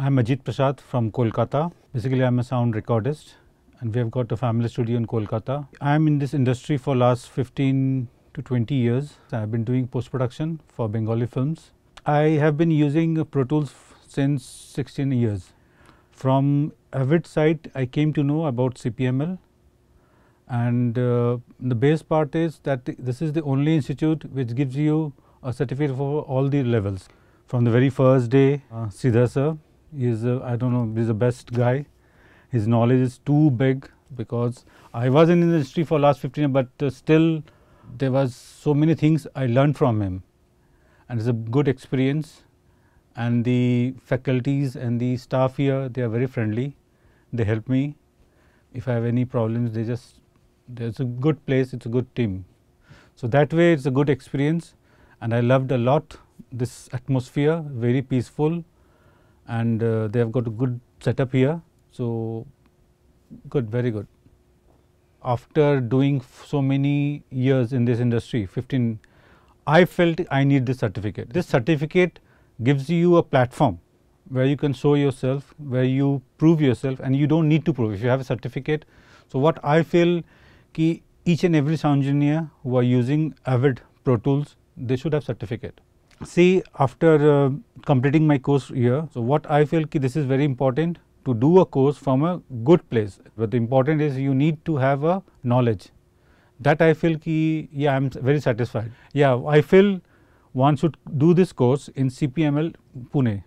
I am Ajit Prasad from Kolkata. Basically, I am a sound recordist and we have got a family studio in Kolkata. I am in this industry for last 15 to 20 years. I have been doing post-production for Bengali films. I have been using Pro Tools since 16 years. From Avid site, I came to know about CPML and uh, the base part is that this is the only institute which gives you a certificate for all the levels. From the very first day, uh, sir is I don't know, he's the best guy. His knowledge is too big because I was in the industry for last 15 years, but uh, still there was so many things I learned from him, and it's a good experience. And the faculties and the staff here, they are very friendly. They help me. If I have any problems, they just it's a good place. It's a good team. So that way, it's a good experience, and I loved a lot this atmosphere, very peaceful and uh, they have got a good setup here. So, good very good. After doing so many years in this industry 15 I felt I need this certificate. This certificate gives you a platform where you can show yourself, where you prove yourself and you do not need to prove if you have a certificate. So, what I feel ki each and every sound engineer who are using Avid Pro Tools, they should have certificate see after uh, completing my course here. So, what I feel this is very important to do a course from a good place, but the important is you need to have a knowledge that I feel ki, yeah I am very satisfied. Yeah I feel one should do this course in CPML Pune.